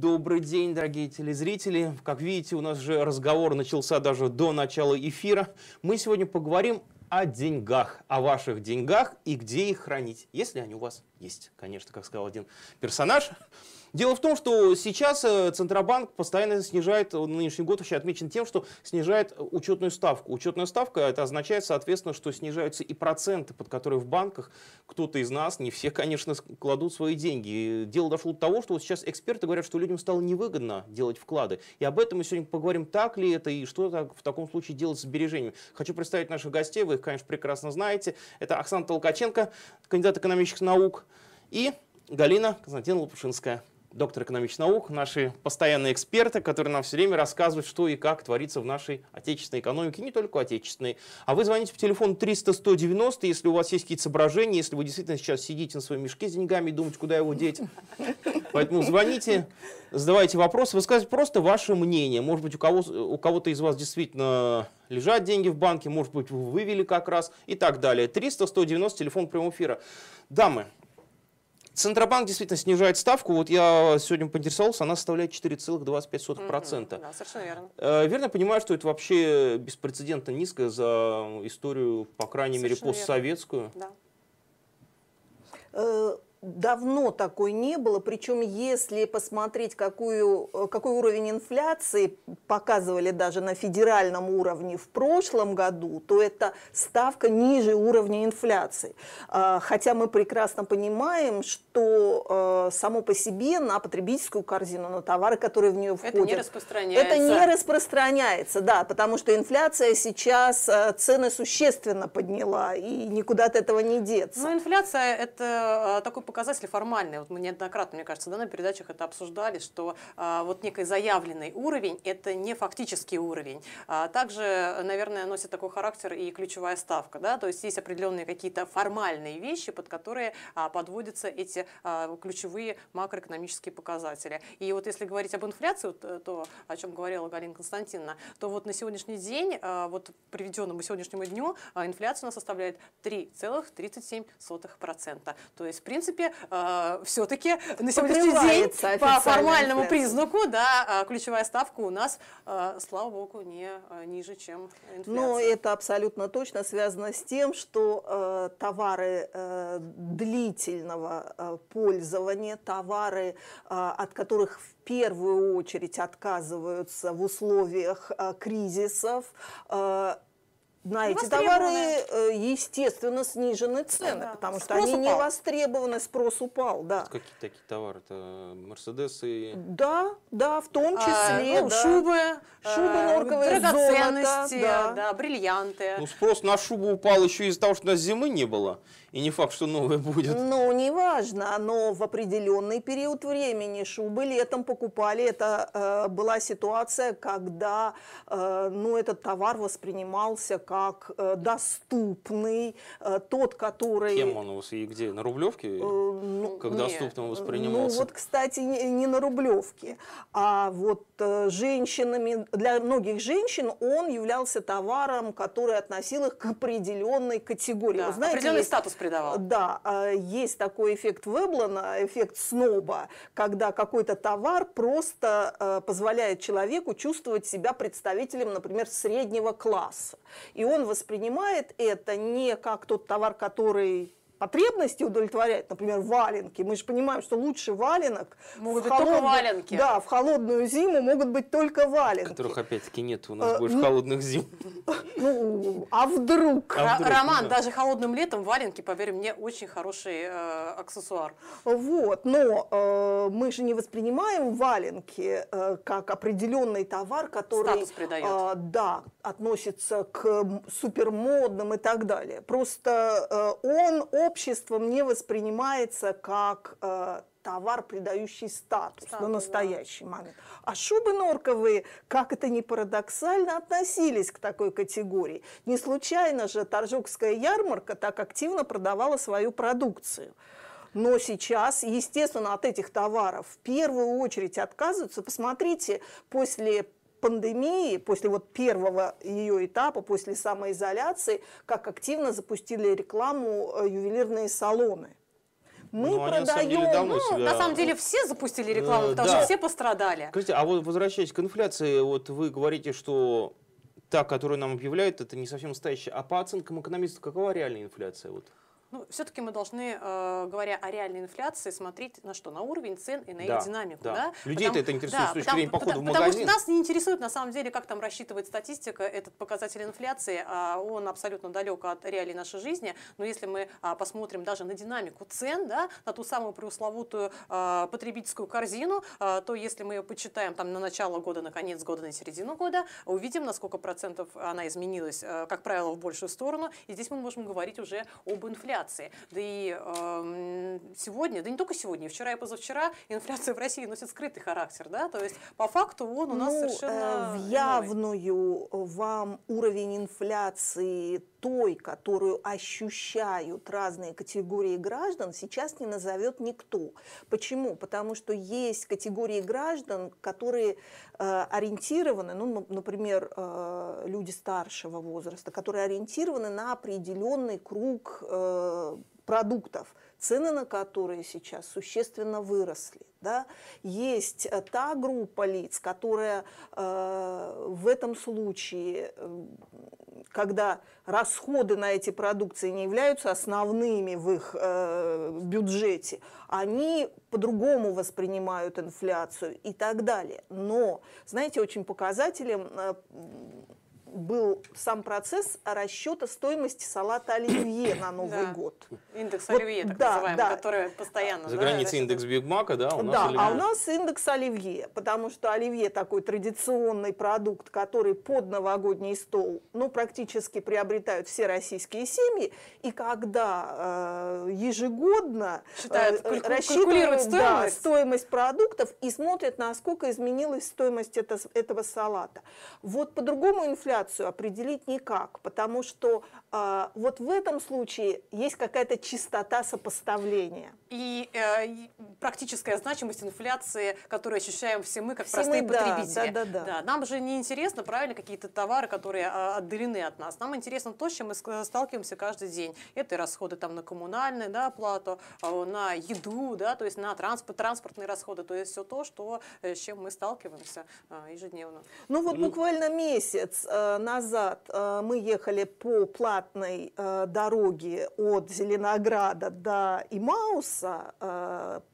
Добрый день, дорогие телезрители. Как видите, у нас же разговор начался даже до начала эфира. Мы сегодня поговорим о деньгах, о ваших деньгах и где их хранить, если они у вас есть. Конечно, как сказал один персонаж, Дело в том, что сейчас э, Центробанк постоянно снижает, э, нынешний год вообще отмечен тем, что снижает э, учетную ставку. Учетная ставка, это означает, соответственно, что снижаются и проценты, под которые в банках кто-то из нас, не все, конечно, кладут свои деньги. дело дошло до того, что вот сейчас эксперты говорят, что людям стало невыгодно делать вклады. И об этом мы сегодня поговорим, так ли это и что так, в таком случае делать с сбережениями. Хочу представить наших гостей, вы их, конечно, прекрасно знаете. Это Оксана Толкаченко, кандидат экономических наук, и Галина Константиновна Лопушинская доктор экономических наук, наши постоянные эксперты, которые нам все время рассказывают, что и как творится в нашей отечественной экономике, не только отечественной. А вы звоните по телефону 300-190, если у вас есть какие-то соображения, если вы действительно сейчас сидите на своем мешке с деньгами и думаете, куда его деть. Поэтому звоните, задавайте вопросы, высказывайте просто ваше мнение. Может быть, у, кого, у кого-то из вас действительно лежат деньги в банке, может быть, вы вывели как раз и так далее. 300-190, телефон прямого эфира. Дамы, Центробанк действительно снижает ставку. Вот я сегодня поинтересовался, она составляет 4,25%. Mm-hmm, да, совершенно верно. Э, верно понимаю, что это вообще беспрецедентно низко за историю, по крайней совершенно мере, постсоветскую. Верно. Да. Э, давно такой не было. Причем, если посмотреть, какую, э, какой уровень инфляции показывали даже на федеральном уровне в прошлом году, то это ставка ниже уровня инфляции. А, хотя мы прекрасно понимаем, что э, само по себе на потребительскую корзину, на товары, которые в нее входят, это не распространяется. Это не распространяется, да, потому что инфляция сейчас э, цены существенно подняла, и никуда от этого не деться. Но ну, инфляция это такой показатели формальные. Вот мы неоднократно, мне кажется, да, на передачах это обсуждали, что а, вот некий заявленный уровень – это не фактический уровень. А, также, наверное, носит такой характер и ключевая ставка. Да? То есть есть определенные какие-то формальные вещи, под которые а, подводятся эти а, ключевые макроэкономические показатели. И вот если говорить об инфляции, вот, э, то, о чем говорила Галина Константиновна, то вот на сегодняшний день, а, вот приведенному сегодняшнему дню, а, инфляция у нас составляет 3,37%. То есть, в принципе, принципе, э, все-таки на сегодняшний день по формальному инфляция. признаку, да, э, ключевая ставка у нас, э, слава богу, не э, ниже, чем инфляция. Но ну, это абсолютно точно связано с тем, что э, товары э, длительного э, пользования, товары, э, от которых в первую очередь отказываются в условиях э, кризисов, э, на эти товары, э, естественно, снижены цены, да. потому что спрос они упал. не востребованы, спрос упал, да. Какие такие товары? Это Мерседесы? Да, да, в том а, числе а, да. шубы, шубы а, норковые, драгоценности, золото, да. да, бриллианты. Ну, спрос на шубу упал еще из-за того, что у нас зимы не было и не факт, что новое будет. Ну, неважно, но в определенный период времени шубы летом покупали. Это э, была ситуация, когда э, ну, этот товар воспринимался как э, доступный, э, тот, который... Кем он у и где? На Рублевке? Э, ну, как нет. доступным воспринимался? Ну, вот, кстати, не, не на Рублевке, а вот Э, женщинами, для многих женщин он являлся товаром, который относил их к определенной категории. Да, Знаете, определенный есть, статус придавал. Да, э, есть такой эффект Веблана, эффект сноба, когда какой-то товар просто э, позволяет человеку чувствовать себя представителем, например, среднего класса. И он воспринимает это не как тот товар, который потребности удовлетворять, например, валенки. Мы же понимаем, что лучше валенок могут быть холодную, только валенки. Да, в холодную зиму могут быть только валенки. Которых опять-таки нет у э, нас а, больше ну, холодных зим. Ну, а вдруг? А вдруг Роман, да. даже холодным летом валенки, поверь мне, очень хороший э, аксессуар. Вот, но э, мы же не воспринимаем валенки э, как определенный товар, который Статус придает. Э, да, относится к супермодным и так далее. Просто э, он обществом не воспринимается как э, товар, придающий статус, статус на настоящий да. момент. А шубы норковые, как это ни парадоксально, относились к такой категории. Не случайно же Торжокская ярмарка так активно продавала свою продукцию. Но сейчас, естественно, от этих товаров в первую очередь отказываются. Посмотрите, после пандемии, после вот первого ее этапа, после самоизоляции, как активно запустили рекламу э, ювелирные салоны. Мы ну, продаем. Они, на, самом деле, ну, себя... на самом деле все запустили рекламу, э, потому да. что все пострадали. Скажите, а вот возвращаясь к инфляции, вот вы говорите, что та, которую нам объявляют, это не совсем настоящая. А по оценкам экономистов, какова реальная инфляция? Вот? Ну, все-таки мы должны, э, говоря о реальной инфляции, смотреть на что? На уровень цен и на да, их динамику. Да. Да? Людей-то это интересует да, с точки зрения похода в магазин. Потому что нас не интересует, на самом деле, как там рассчитывает статистика этот показатель инфляции. А он абсолютно далек от реалий нашей жизни. Но если мы а, посмотрим даже на динамику цен, да, на ту самую преусловутую а, потребительскую корзину, а, то если мы ее почитаем там, на начало года, на конец года, на середину года, увидим, на сколько процентов она изменилась, а, как правило, в большую сторону. И здесь мы можем говорить уже об инфляции инфляции. Да и э, сегодня, да не только сегодня, вчера и позавчера инфляция в России носит скрытый характер, да, то есть по факту он у нас ну, э, совершенно... Э, в явную иной. вам уровень инфляции той, которую ощущают разные категории граждан, сейчас не назовет никто. Почему? Потому что есть категории граждан, которые э, ориентированы, ну, например, э, люди старшего возраста, которые ориентированы на определенный круг э, продуктов, цены на которые сейчас существенно выросли. Да? Есть э, та группа лиц, которая э, в этом случае э, когда расходы на эти продукции не являются основными в их э, бюджете, они по-другому воспринимают инфляцию и так далее. Но, знаете, очень показателем... Э, был сам процесс расчета стоимости салата оливье на Новый да. год. Индекс вот, оливье, так да, называемый, да. который постоянно... За да, границей индекс Биг Мака, да? У да, оливье. а у нас индекс оливье, потому что оливье такой традиционный продукт, который под новогодний стол, ну, практически приобретают все российские семьи, и когда э, ежегодно Считают, э, рассчитывают стоимость. Да, стоимость продуктов и смотрят, насколько изменилась стоимость это, этого салата. Вот по-другому инфляция градацию определить никак, потому что э, вот в этом случае есть какая-то чистота сопоставления. И э, практическая значимость инфляции, которую ощущаем все мы, как все простые мы, потребители. Да, да, да, да. Да, нам же не интересно, правильно, какие-то товары, которые э, отдалены от нас. Нам интересно то, с чем мы сталкиваемся каждый день. Это и расходы там, на коммунальную да, плату, э, а, на еду, да, то есть на транспорт, транспортные расходы, то есть все то, что, э, с чем мы сталкиваемся э, ежедневно. Ну вот ну, буквально месяц э, Э, назад э, мы ехали по платной э, дороге от Зеленограда до Имауса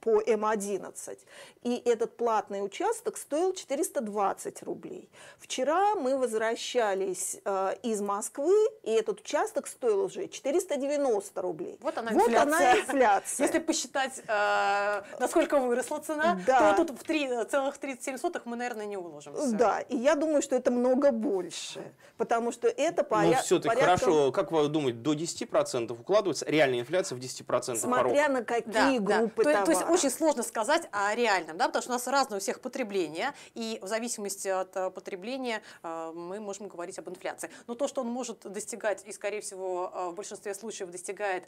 по М11, и этот платный участок стоил 420 рублей. Вчера мы возвращались из Москвы, и этот участок стоил уже 490 рублей. Вот она инфляция. Вот она инфляция. Если посчитать, насколько выросла цена, да. то тут в целых сотых мы, наверное, не уложимся. Да, и я думаю, что это много больше потому что это порядка... Ну все-таки порядком... хорошо, как вы думаете, до 10% укладывается реальная инфляция в 10% Смотря на какие да, группы да. То, то есть очень сложно сказать о реальном, да, потому что у нас разное у всех потребление, и в зависимости от э, потребления э, мы можем говорить об инфляции. Но то, что он может достигать, и, скорее всего, э, в большинстве случаев достигает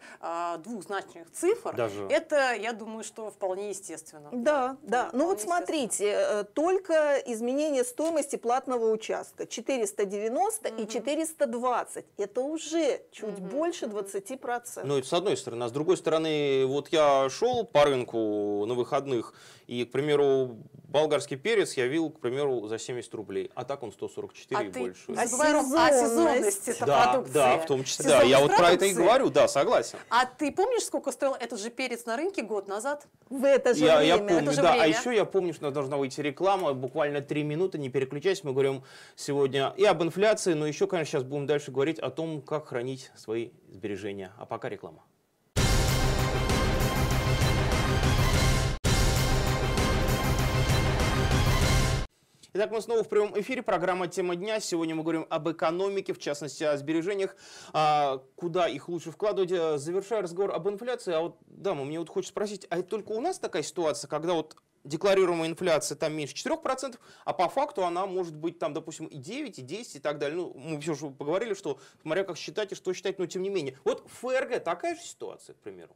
двухзначных цифр, Даже... это, я думаю, что вполне естественно. Да, да. да. Ну вот смотрите, только изменение стоимости платного участка 490 390 угу. и 420. Это уже чуть угу. больше 20%. Ну, это с одной стороны. А с другой стороны, вот я шел по рынку на выходных, и, к примеру, болгарский перец я вил, к примеру, за 70 рублей, а так он 144 а и ты больше. А, сезон, а сезонность это да, продукции. Да, в том числе. Да, я вот про это и говорю, да, согласен. А ты помнишь, сколько стоил этот же перец на рынке год назад? В это же я, время. Я помню, это же да. А время. А еще я помню, что должна выйти реклама, буквально 3 минуты, не переключаясь, мы говорим сегодня и об инфляции, но еще, конечно, сейчас будем дальше говорить о том, как хранить свои сбережения. А пока реклама. Итак, мы снова в прямом эфире. Программа «Тема дня». Сегодня мы говорим об экономике, в частности, о сбережениях, а, куда их лучше вкладывать. Э, Завершая разговор об инфляции, а вот, дама, мне вот хочется спросить, а это только у нас такая ситуация, когда вот декларируемая инфляция там меньше 4%, а по факту она может быть там, допустим, и 9, и 10 и так далее. Ну, мы все же поговорили, что смотря как считать и что считать, но тем не менее. Вот ФРГ такая же ситуация, к примеру?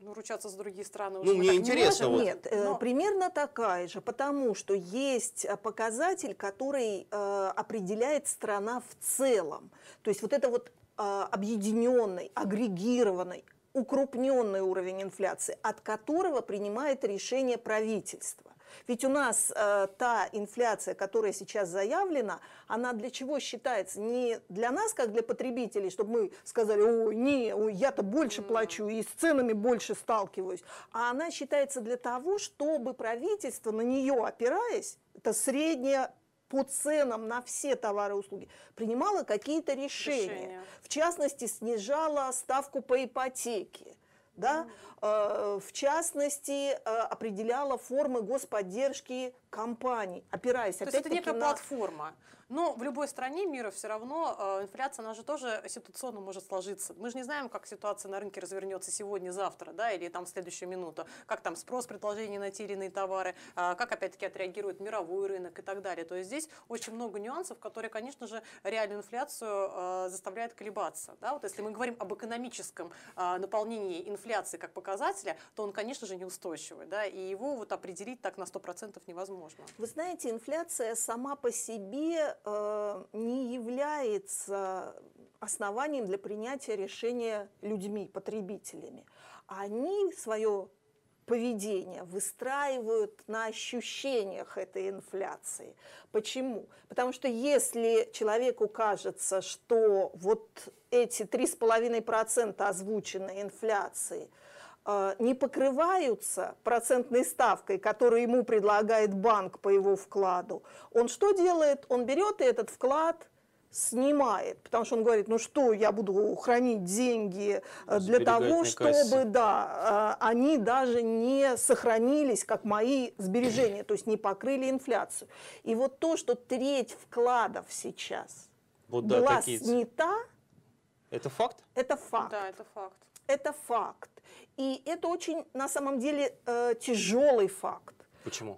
Ну, ручаться за другие страны уже Ну, мне интересно. Не можем. вот. Нет, э, Но... примерно такая же, потому что есть э, показатель, который э, определяет страна в целом. То есть вот это вот э, объединенный, агрегированный, укрупненный уровень инфляции, от которого принимает решение правительство. Ведь у нас э, та инфляция, которая сейчас заявлена, она для чего считается? Не для нас, как для потребителей, чтобы мы сказали, о, не, я-то больше плачу и с ценами больше сталкиваюсь, а она считается для того, чтобы правительство на нее опираясь, это средняя по ценам на все товары и услуги, принимала какие-то решения. решения. В частности, снижала ставку по ипотеке да, э, в частности, э, определяла формы господдержки компаний, опираясь То опять-таки есть это некая на... платформа. Но в любой стране мира все равно э, инфляция, она же тоже ситуационно может сложиться. Мы же не знаем, как ситуация на рынке развернется сегодня, завтра, да, или там в следующую минуту. Как там спрос, предложение на те или иные товары, э, как опять-таки отреагирует мировой рынок и так далее. То есть здесь очень много нюансов, которые, конечно же, реальную инфляцию э, заставляют колебаться. Да? Вот если мы говорим об экономическом э, наполнении инфляции, инфляции как показателя, то он, конечно же, неустойчивый, да, и его вот определить так на 100% невозможно. Вы знаете, инфляция сама по себе э, не является основанием для принятия решения людьми, потребителями. Они свое поведения выстраивают на ощущениях этой инфляции. Почему? Потому что если человеку кажется, что вот эти 3,5% озвученной инфляции э, не покрываются процентной ставкой, которую ему предлагает банк по его вкладу, он что делает? Он берет и этот вклад – снимает, потому что он говорит, ну что, я буду хранить деньги э, ну, для того, чтобы, да, э, они даже не сохранились, как мои сбережения, то есть не покрыли инфляцию. И вот то, что треть вкладов сейчас вот, да, была такие... снята, это факт? Это факт. Да, это факт. Это факт. И это очень, на самом деле, э, тяжелый факт. Почему?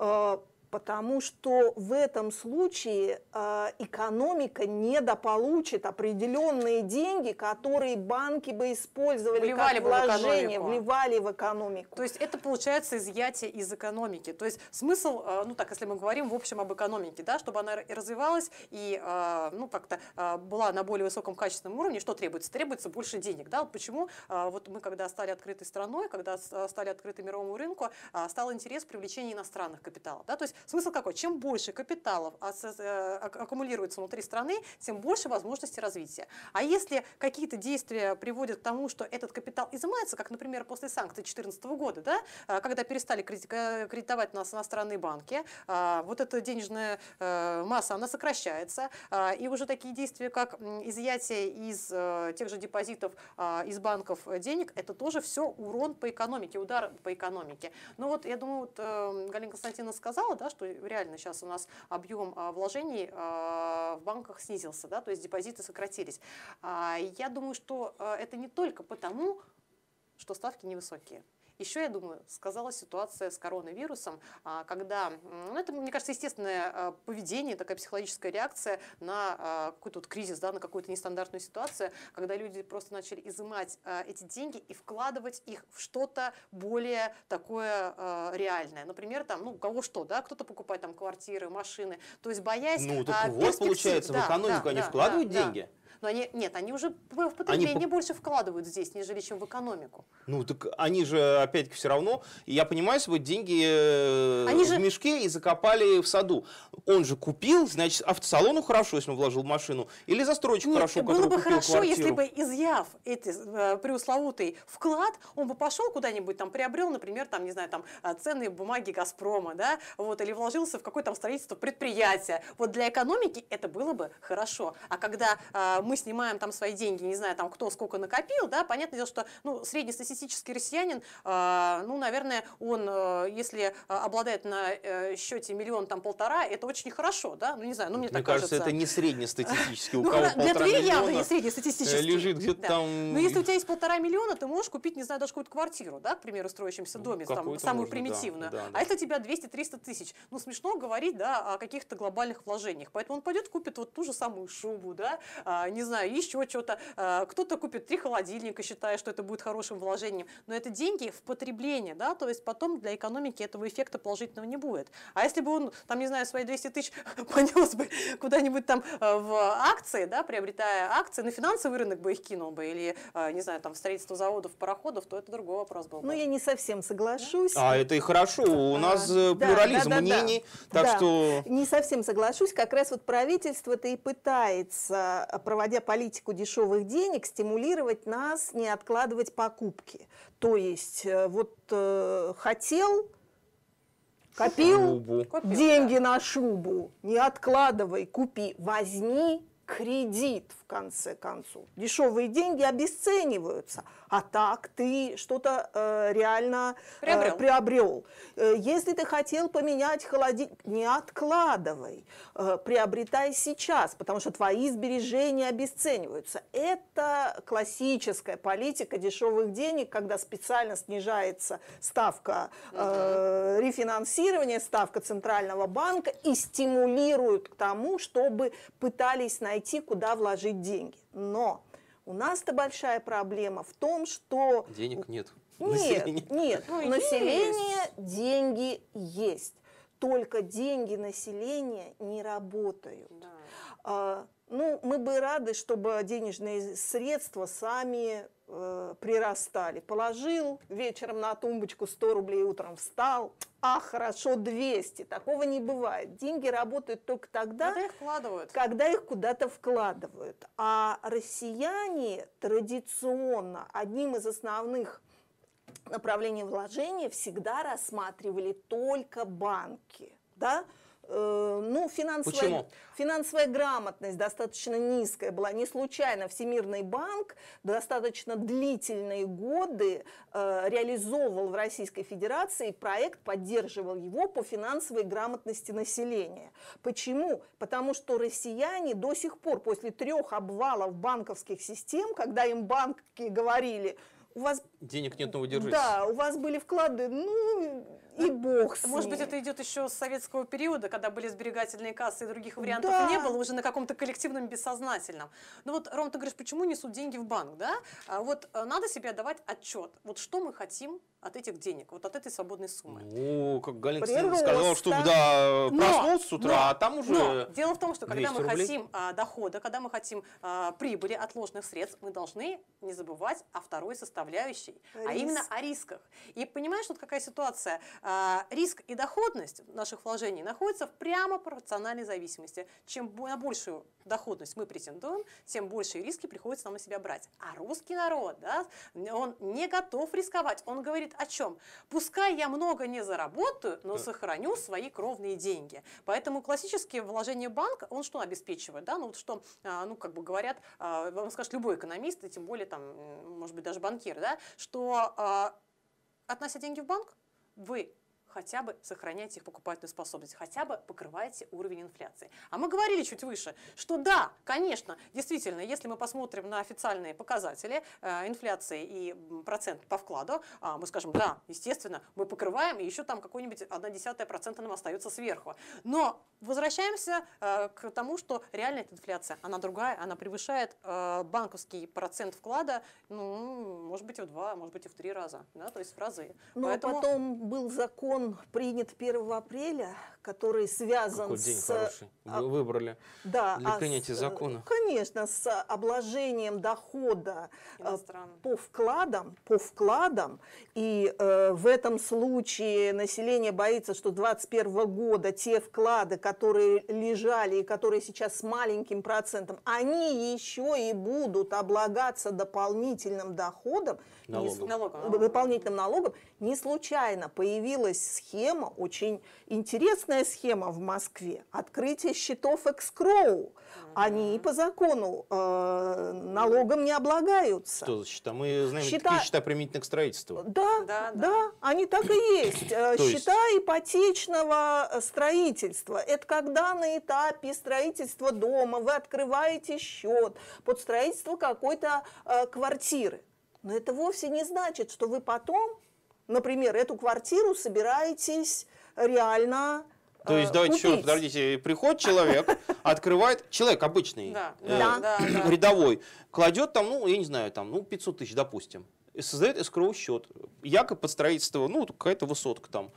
потому что в этом случае а, экономика недополучит определенные деньги, которые банки бы использовали вливали как вложение, в экономику. вливали в экономику. То есть это получается изъятие из экономики. То есть смысл, а, ну так, если мы говорим в общем об экономике, да, чтобы она развивалась и а, ну как-то была на более высоком качественном уровне, что требуется? Требуется больше денег. Да? Почему вот мы когда стали открытой страной, когда стали открытым мировому рынку, стал интерес привлечения иностранных капиталов. Да? То есть Смысл какой? Чем больше капиталов э, аккумулируется внутри страны, тем больше возможностей развития. А если какие-то действия приводят к тому, что этот капитал изымается, как, например, после санкций 2014 года, да, э, когда перестали э, кредитовать нас иностранные банки, вот эта денежная масса, она сокращается, и уже такие действия, как изъятие из тех же депозитов из банков денег, это тоже все урон по экономике, удар по экономике. Но ну вот я думаю, вот Галина Константиновна сказала, да, что реально сейчас у нас объем а, вложений а, в банках снизился, да, то есть депозиты сократились. А, я думаю, что это не только потому, что ставки невысокие. Еще, я думаю, сказала ситуация с коронавирусом, а, когда, ну, это, мне кажется, естественное а, поведение, такая психологическая реакция на а, какой-то вот кризис, да, на какую-то нестандартную ситуацию, когда люди просто начали изымать эти деньги и вкладывать их в что-то более такое реальное. Например, там, ну, у кого что, да, кто-то покупает там квартиры, машины, то есть боясь... Ну, так вот, получается, да, в экономику да, они да, вкладывают да, деньги? Да. Но они, нет, они уже в потребление они... больше вкладывают здесь, нежели чем в экономику. Ну, так они же, опять-таки, все равно, я понимаю, если бы деньги э, они в же... мешке и закопали в саду. Он же купил, значит, автосалону хорошо, если он вложил машину, или застройщику хорошо, Было бы хорошо, квартиру. если бы изъяв этот э, преусловутый вклад, он бы пошел куда-нибудь там приобрел, например, там, не знаю, там э, ценные бумаги Газпрома, да, вот, или вложился в какое-то там строительство предприятия. Вот для экономики это было бы хорошо. А когда э, мы мы снимаем там свои деньги, не знаю, там кто сколько накопил, да, понятное дело, что ну, среднестатистический россиянин, э, ну, наверное, он, э, если э, обладает на э, счете миллион, там, полтора, это очень хорошо, да, ну, не знаю, ну, мне, мне так кажется. Мне кажется, это не среднестатистический, у ну, кого Для Твери явно не среднестатистический. Э, лежит где-то там... ну если у тебя есть полтора миллиона, ты можешь купить, не знаю, даже какую-то квартиру, да, к примеру, строящемся ну, доме, там, самую примитивную, а это тебя 200-300 тысяч. Ну, смешно говорить, да, о каких-то глобальных вложениях, поэтому он пойдет купит вот ту же самую шубу, да, а, не не знаю, еще что-то. А, кто-то купит три холодильника, считая, что это будет хорошим вложением. Но это деньги в потребление, да, то есть потом для экономики этого эффекта положительного не будет. А если бы он, там, не знаю, свои 200 тысяч понес бы куда-нибудь там э, в акции, да, приобретая акции, на финансовый рынок бы их кинул бы, или, э, не знаю, там, в строительство заводов, пароходов, то это другой вопрос был. Ну, бы. Ну, я не совсем соглашусь. А, это и хорошо, у а, нас а, плюрализм да, да, мнений, да, так да. что... Не совсем соглашусь, как раз вот правительство-то и пытается проводить проводя политику дешевых денег, стимулировать нас не откладывать покупки. То есть э, вот э, хотел, копил, шубу. деньги на шубу, не откладывай, купи, возьми кредит в конце концов. Дешевые деньги обесцениваются а так ты что-то э, реально э, приобрел. Э, приобрел. Э, если ты хотел поменять холодильник, не откладывай, э, приобретай сейчас, потому что твои сбережения обесцениваются. Это классическая политика дешевых денег, когда специально снижается ставка э, ну рефинансирования, ставка центрального банка и стимулируют к тому, чтобы пытались найти, куда вложить деньги. Но у нас-то большая проблема в том, что... Денег нет. Нет, нет. Ну, ну население, деньги есть. Только деньги населения не работают. Да. А, ну, мы бы рады, чтобы денежные средства сами Э, прирастали. Положил вечером на тумбочку 100 рублей, утром встал. А, хорошо, 200. Такого не бывает. Деньги работают только тогда, когда их, вкладывают. когда их куда-то вкладывают. А россияне традиционно одним из основных направлений вложения всегда рассматривали только банки. Да? Э, ну, финансовая, финансовая грамотность достаточно низкая была. Не случайно Всемирный банк достаточно длительные годы э, реализовывал в Российской Федерации проект, поддерживал его по финансовой грамотности населения. Почему? Потому что россияне до сих пор после трех обвалов банковских систем, когда им банки говорили, у вас... Денег нет, но ну, вы держитесь. Да, у вас были вклады, ну, и бог с Может ней. быть, это идет еще с советского периода, когда были сберегательные кассы и других вариантов да. не было, уже на каком-то коллективном бессознательном. Ну вот, Ром, ты говоришь, почему несут деньги в банк, да? А вот э, надо себе давать отчет. Вот что мы хотим от этих денег, вот от этой свободной суммы. Ну, как Галина Прирост, сказала, что да, проснулся с утра, но, а там уже но. Дело в том, что когда мы рублей. хотим а, дохода, когда мы хотим а, прибыли от ложных средств, мы должны не забывать о второй составляющей, Риск. а именно о рисках. И понимаешь, вот какая ситуация? А, а, риск и доходность наших вложений находятся в прямо пропорциональной зависимости. Чем на большую доходность мы претендуем, тем большие риски приходится нам на себя брать. А русский народ, да, он не готов рисковать. Он говорит о чем? Пускай я много не заработаю, но да. сохраню свои кровные деньги. Поэтому классические вложения банка, он что обеспечивает? Да? Ну, вот что, а, ну, как бы говорят, а, вам скажет любой экономист, и тем более, там, может быть, даже банкир, да, что относя деньги в банк, вы хотя бы сохраняйте их покупательную способность, хотя бы покрывайте уровень инфляции. А мы говорили чуть выше, что да, конечно, действительно, если мы посмотрим на официальные показатели э, инфляции и процент по вкладу, э, мы скажем, да, естественно, мы покрываем, и еще там какой-нибудь 0,1% нам остается сверху. Но возвращаемся э, к тому, что реальная инфляция, она другая, она превышает э, банковский процент вклада, ну, может быть, в два, может быть, и в три раза, да, то есть в разы. Но ну, а Поэтому... потом был закон закон принят 1 апреля, который связан Какой день с... хороший. Вы а, выбрали да, для а принятия с... Э, закона. Конечно, с обложением дохода э, по вкладам, по вкладам. И э, в этом случае население боится, что 2021 года те вклады, которые лежали и которые сейчас с маленьким процентом, они еще и будут облагаться дополнительным доходом налогом. Не, налогом. дополнительным а налогом, не случайно появилась схема, очень интересная схема в Москве, открытие счетов экскроу. Они по закону э, налогом не облагаются. Что за счета? Мы знаем, счета... какие счета применительно к строительству. Да, да, да, да они так и есть. Э, счета ипотечного э, строительства. Это когда на этапе строительства дома вы открываете счет под строительство какой-то э, квартиры. Но это вовсе не значит, что вы потом, например, эту квартиру собираетесь реально то есть, э, давайте купить. еще раз, подождите, приходит человек, открывает, человек обычный, да, э, да, рядовой, кладет там, ну, я не знаю, там, ну, 500 тысяч, допустим, создает escrow счет, якобы под строительство, ну, какая-то высотка там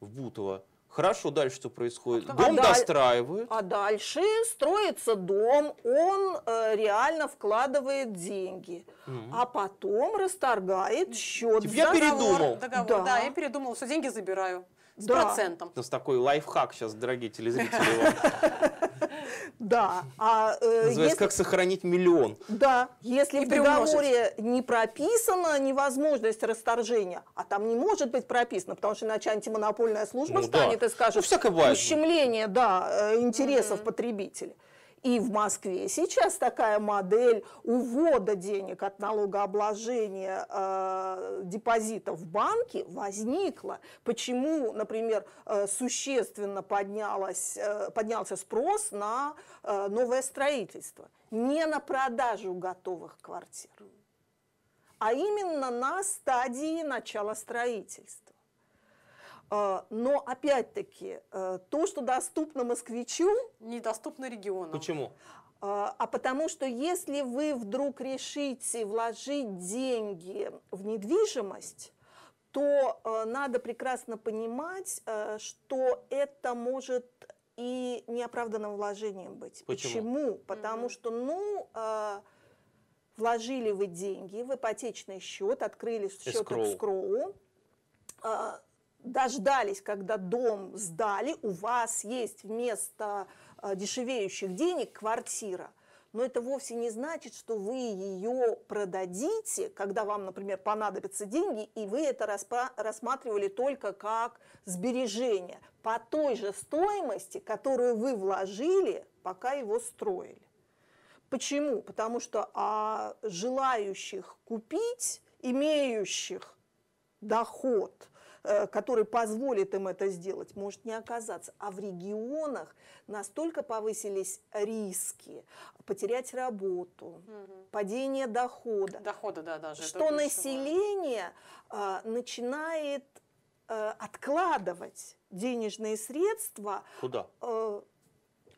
в Бутово. Хорошо, дальше что происходит? А дом а достраивают. А дальше строится дом, он э, реально вкладывает деньги, угу. а потом расторгает счет. Типа я передумал. Договор, да. да, я передумал, все деньги забираю с да. процентом. У нас такой лайфхак сейчас, дорогие телезрители. Да. А, э, Называется, если... как сохранить миллион. Да. Если и в договоре не прописана невозможность расторжения, а там не может быть прописано, потому что иначе антимонопольная служба ну, станет да. и скажет, ну, ущемление да, э, интересов mm-hmm. потребителя. И в Москве сейчас такая модель увода денег от налогообложения э, депозитов в банке возникла. Почему, например, э, существенно поднялось, э, поднялся спрос на э, новое строительство? Не на продажу готовых квартир, а именно на стадии начала строительства. А, но опять-таки, э, то, что доступно москвичу... Недоступно региону. Почему? А, а потому что если вы вдруг решите вложить деньги в недвижимость, то э, надо прекрасно понимать, э, что это может и неоправданным вложением быть. Почему? Почему? Потому mm что, ну, вложили вы деньги в ипотечный счет, открыли счет escrow. скроу дождались, когда дом сдали, у вас есть вместо э, дешевеющих денег квартира. Но это вовсе не значит, что вы ее продадите, когда вам, например, понадобятся деньги, и вы это рассматривали только как сбережение по той же стоимости, которую вы вложили, пока его строили. Почему? Потому что а, желающих купить, имеющих доход – Э, который позволит им это сделать, может не оказаться. А в регионах настолько повысились риски потерять работу, угу. падение дохода. Дохода, да, даже. Что население э, начинает э, откладывать денежные средства. Куда? Э,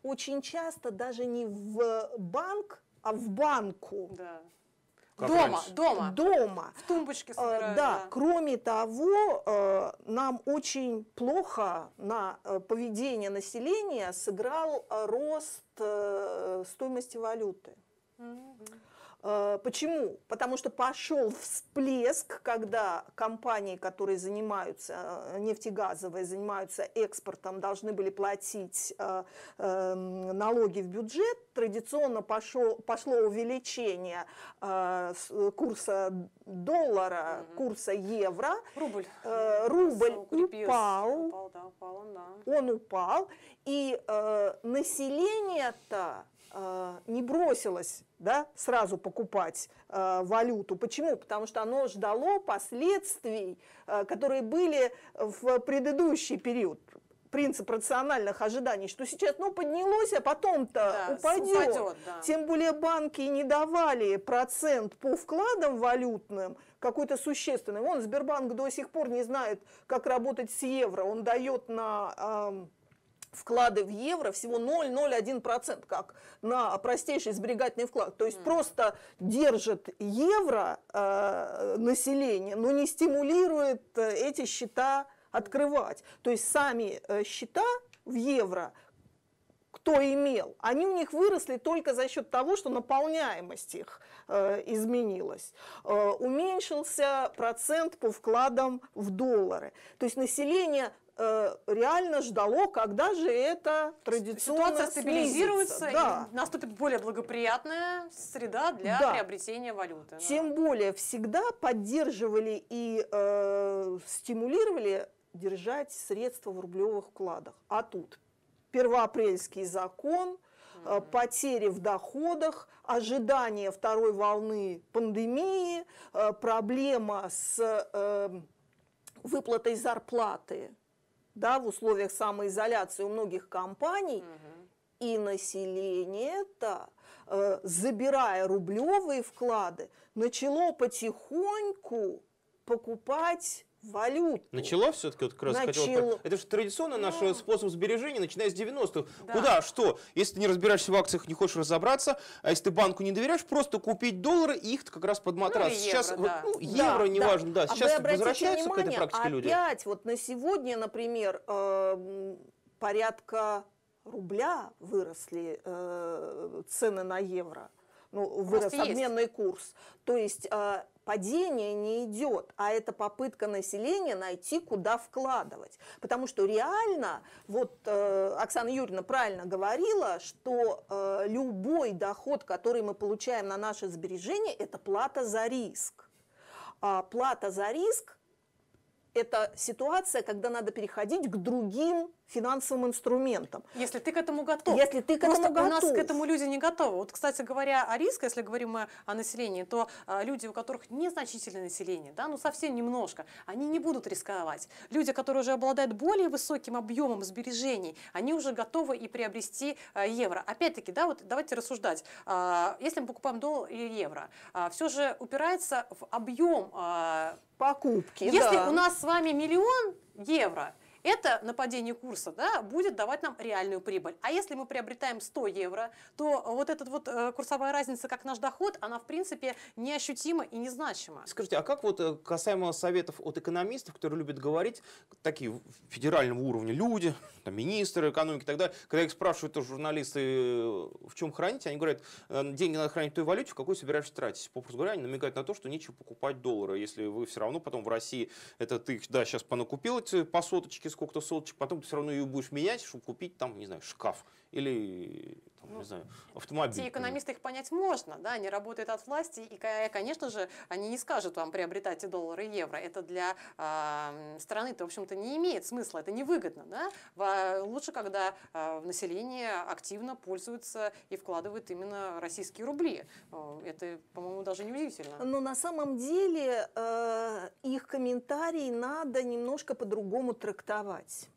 очень часто даже не в банк, а в банку. Да. Как дома, раньше. дома. Дома. В тумбочке э, собирают. Да. да. Кроме того, э, нам очень плохо на э, поведение населения сыграл рост стоимости валюты. Mm-hmm. Э, почему? Потому что пошел всплеск, когда компании, которые занимаются э, нефтегазовой, занимаются экспортом, должны были платить э, эм, налоги в бюджет. Традиционно пошло, пошло увеличение курса доллара, угу. курса евро. Рубль. Рубль упал. Упал, да, упал он, да. Он упал. И население-то Э, не бросилось да, сразу покупать э, валюту. Почему? Потому что оно ждало последствий, э, которые были в предыдущий период принцип рациональных ожиданий, что сейчас, ну, поднялось, а потом-то да, упадет. упадет да. Тем более банки не давали процент по вкладам валютным какой-то существенный. Вон Сбербанк до сих пор не знает, как работать с евро. Он дает на... Э, вклады в евро всего 0,01%, как на простейший сберегательный вклад. То есть mm. просто держит евро э, население, но не стимулирует э, эти счета открывать. То есть сами э, счета в евро кто имел, они у них выросли только за счет того, что наполняемость их э, изменилась. Э, уменьшился процент по вкладам в доллары. То есть население э, реально ждало, когда же это традиционно Ситуация стабилизируется, снизится. да. и наступит более благоприятная среда для да. приобретения валюты. Тем да. более всегда поддерживали и э, стимулировали держать средства в рублевых вкладах. А тут первоапрельский закон, угу. потери в доходах, ожидание второй волны пандемии, э, проблема с э, выплатой зарплаты да, в условиях самоизоляции у многих компаний, и население это, забирая рублевые вклады, начало потихоньку покупать валюту. начало все-таки, вот как раз Начал... хотел... Это же традиционно наш способ сбережения, начиная с 90-х. Да. Куда, что? Если ты не разбираешься в акциях, не хочешь разобраться, а если ты банку не доверяешь, просто купить доллары и их как раз под ну, матрас. Ну, евро, сейчас, да. ну, евро, да, неважно, да. да. Сейчас а возвращаются внимание, к этой практике опять, люди? Опять, вот на сегодня, например, э, порядка рубля выросли э, цены на евро ну, вырос обменный есть. курс. То есть э, падение не идет, а это попытка населения найти, куда вкладывать. Потому что реально, вот э, Оксана Юрьевна правильно говорила, что э, любой доход, который мы получаем на наши сбережения, это плата за риск. А плата за риск это ситуация, когда надо переходить к другим финансовым инструментом. Если ты к этому готов. Если ты к Просто этому готов. у нас к этому люди не готовы. Вот, кстати говоря, о риске, если говорим мы о населении, то э, люди, у которых незначительное население, да, ну совсем немножко, они не будут рисковать. Люди, которые уже обладают более высоким объемом сбережений, они уже готовы и приобрести э, евро. Опять-таки, да, вот давайте рассуждать. Э, если мы покупаем доллар или евро, э, все же упирается в объем э, покупки. Если да. у нас с вами миллион евро – это нападение курса да, будет давать нам реальную прибыль. А если мы приобретаем 100 евро, то вот эта вот э, курсовая разница, как наш доход, она в принципе неощутима и незначима. Скажите, а как вот э, касаемо советов от экономистов, которые любят говорить, такие федерального уровня люди, там, министры экономики и так далее, когда их спрашивают то журналисты, э, в чем хранить, они говорят, деньги надо хранить в той валюте, в какой собираешься тратить. Попросту говоря, они намекают на то, что нечего покупать доллары, если вы все равно потом в России, это ты, да, сейчас понакупил эти по соточке, сколько-то соточек, потом ты все равно ее будешь менять, чтобы купить там, не знаю, шкаф или ну, не знаю, автомобиль. Те экономисты их понять можно, да, они работают от власти, и, конечно же, они не скажут вам приобретайте доллары и евро. Это для э, страны-то, в общем-то, не имеет смысла, это невыгодно, да. Во, лучше, когда э, население активно пользуется и вкладывает именно российские рубли. Это, по-моему, даже не удивительно. Но на самом деле э, их комментарии надо немножко по-другому трактовать.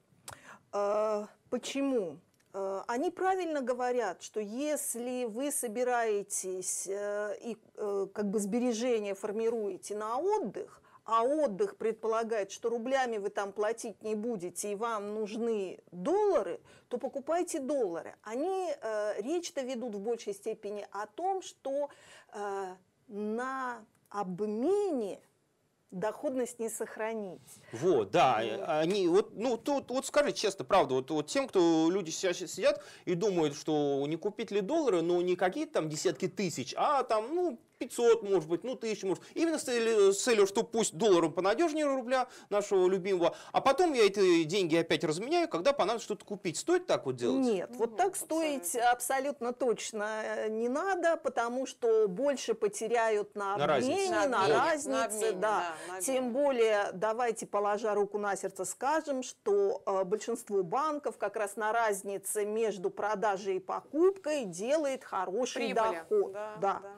Э, Почему? Э, они правильно говорят, что если вы собираетесь э, и э, как бы сбережения формируете на отдых, а отдых предполагает, что рублями вы там платить не будете и вам нужны доллары, то покупайте доллары. Они э, речь-то ведут в большей степени о том, что э, на обмене доходность не сохранить. Вот, да. Ну. Э, они, вот, ну, тут, вот скажи честно, правда, вот, вот тем, кто люди сейчас сидят и думают, что не купить ли доллары, ну, не какие-то там десятки тысяч, а там, ну, 500, может быть, ну, 1000, может. Именно с целью, э, с что пусть долларом понадежнее рубля нашего любимого, а потом я эти деньги опять разменяю, когда понадобится что-то купить. Стоит так вот делать? Нет, ну, вот так стоить абсолютно точно э, не надо, потому что больше потеряют на обмене, на, разнице, да. Тем более, давайте, положа руку на сердце, скажем, что э, большинство банков как раз на разнице между продажей и покупкой делает хороший Прибыли. доход. Да, да. Да.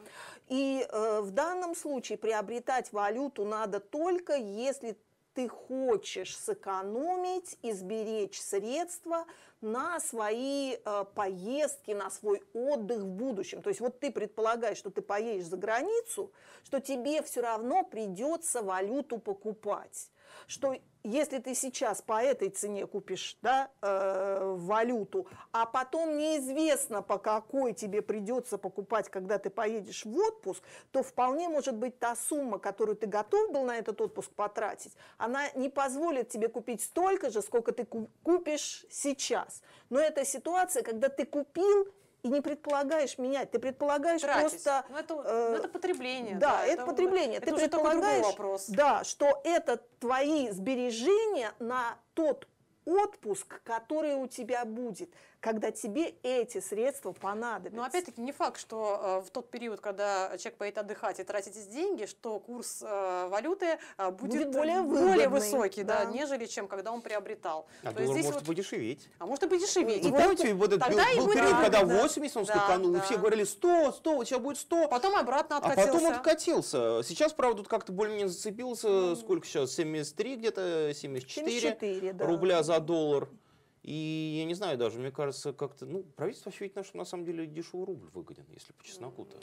И э, в данном случае приобретать валюту надо только если ты хочешь сэкономить и сберечь средства на свои э, поездки, на свой отдых в будущем. То есть вот ты предполагаешь, что ты поедешь за границу, что тебе все равно придется валюту покупать, что если ты сейчас по этой цене купишь да, э, валюту, а потом неизвестно, по какой тебе придется покупать, когда ты поедешь в отпуск, то вполне может быть та сумма, которую ты готов был на этот отпуск потратить, она не позволит тебе купить столько же, сколько ты купишь сейчас. Но это ситуация, когда ты купил и не предполагаешь менять. Ты предполагаешь Тратить. просто... Ну, это, э, ну, это потребление. Да, да это, это потребление. Это ты уже предполагаешь, вопрос. Да, что это твои сбережения на тот отпуск, который у тебя будет, когда тебе эти средства понадобятся. Но опять-таки не факт, что э, в тот период, когда человек поедет отдыхать и тратить эти деньги, что курс э, валюты э, будет, будет более, выгодный, более высокий, да. да, нежели чем когда он приобретал. А То доллар здесь может вот... подешеветь. А может и подешеветь. И ну, вот этот Тогда был, был период, рады, когда да. 80 он да, скаканул, да. и все говорили 100, 100, вот сейчас будет 100. А потом обратно откатился. А потом откатился. Сейчас, правда, тут как-то более-менее зацепился, mm. сколько сейчас, 73 где-то, 74, 74 да. рубля за за доллар. И я не знаю даже, мне кажется, как-то, ну, правительство ощутит, что на самом деле дешевый рубль выгоден, если по чесноку-то.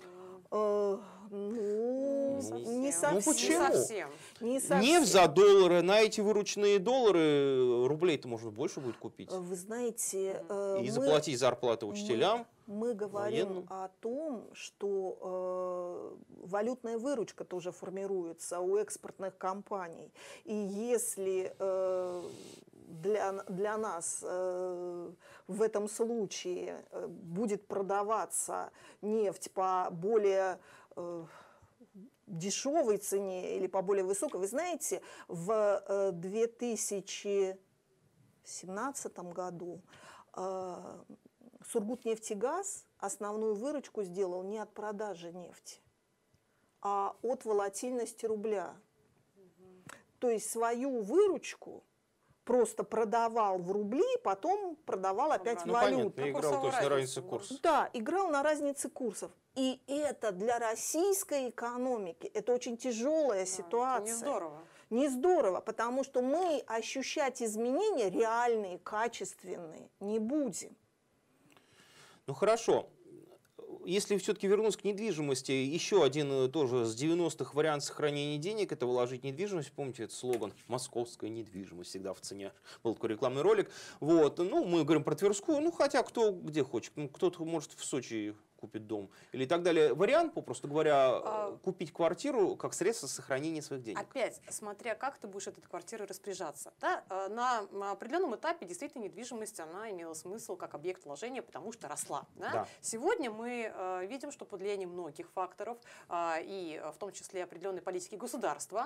Э, ну, ну не совсем. Ну, почему? Не, совсем. не совсем. Нефть за доллары, на эти выручные доллары э, рублей-то можно больше будет купить. Э, вы знаете... И мы, заплатить зарплаты учителям. Мы, мы говорим военным. о том, что э, валютная выручка тоже формируется у экспортных компаний. И если... Э, для, для нас э, в этом случае э, будет продаваться нефть по более э, дешевой цене или по более высокой, вы знаете, в 2017 э, году э, Сургутнефтегаз основную выручку сделал не от продажи нефти, а от волатильности рубля. То есть свою выручку просто продавал в рубли, потом продавал ну опять ну, в валюту. Понятно, играл точно на разнице курсов. Да, играл на разнице курсов. И это для российской экономики, это очень тяжелая да, ситуация. не здорово. Не здорово, потому что мы ощущать изменения реальные, качественные не будем. Ну хорошо, если все-таки вернусь к недвижимости, еще один э, тоже с 90-х вариант сохранения денег – это вложить недвижимость. Помните, этот слоган «Московская недвижимость» всегда в цене. Был такой рекламный ролик. Вот. Ну, мы говорим про Тверскую, ну, хотя кто где хочет. Ну, кто-то может в Сочи купит дом или так далее. Вариант, попросту говоря, а... купить квартиру как средство сохранения своих денег. Опять, смотря как ты будешь этой квартирой распоряжаться. Да? Э, на определенном этапе действительно недвижимость она имела смысл как объект вложения, потому что росла. Да? Да. Сегодня мы э, видим, что под влиянием многих факторов, э, и в том числе определенной политики государства,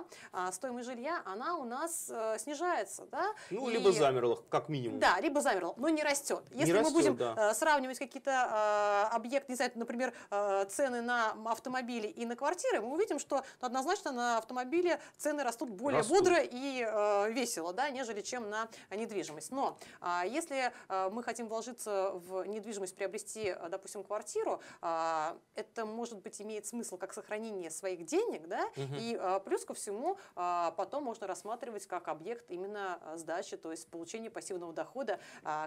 стоимость жилья, она у нас снижается. Да? Ну, и... либо замерла, как минимум. Да, либо замерла, но не растет. Если не растет, мы будем да. сравнивать какие-то объекты, не знаю, посмотреть, например, э, цены на автомобили и на квартиры, мы увидим, что ну, однозначно на автомобили цены растут более растут. бодро и э, весело, да, нежели чем на недвижимость. Но а, если э, мы хотим вложиться в недвижимость, приобрести, допустим, квартиру, а, это, может быть, имеет смысл как сохранение своих денег, да, угу. и плюс ко всему а, потом можно рассматривать как объект именно сдачи, то есть получение пассивного дохода.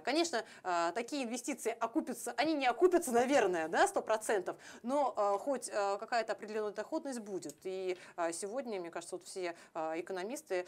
Конечно, такие инвестиции окупятся, они не окупятся, наверное, да, сто процентов, но а, хоть а, какая-то определенная доходность будет. И а, сегодня, мне кажется, вот все экономисты